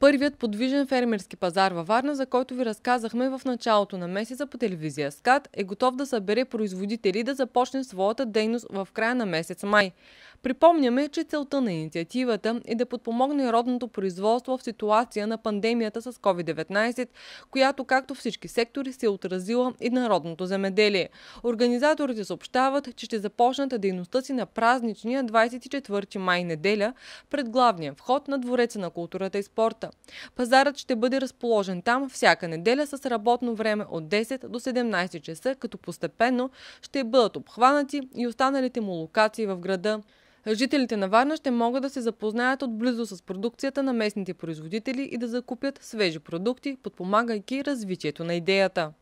първият подвижен фермерски пазар във Варна, за който ви разказахме в началото на месеца по телевизия Скат, е готов да събере производители да започне своята дейност в края на месец май. Припомняме, че целта на инициативата е да подпомогне родното производство в ситуация на пандемията с COVID-19, която, както всички сектори, се е отразила и на родното земеделие. Организаторите съобщават, че ще започнат дейността си на празничния 24 май неделя пред главния вход на Двореца на културата и спорта. Пазарът ще бъде разположен там всяка неделя с работно време от 10 до 17 часа, като постепенно ще бъдат обхванати и останалите му локации в града. Жителите на Варна ще могат да се запознаят отблизо с продукцията на местните производители и да закупят свежи продукти, подпомагайки развитието на идеята.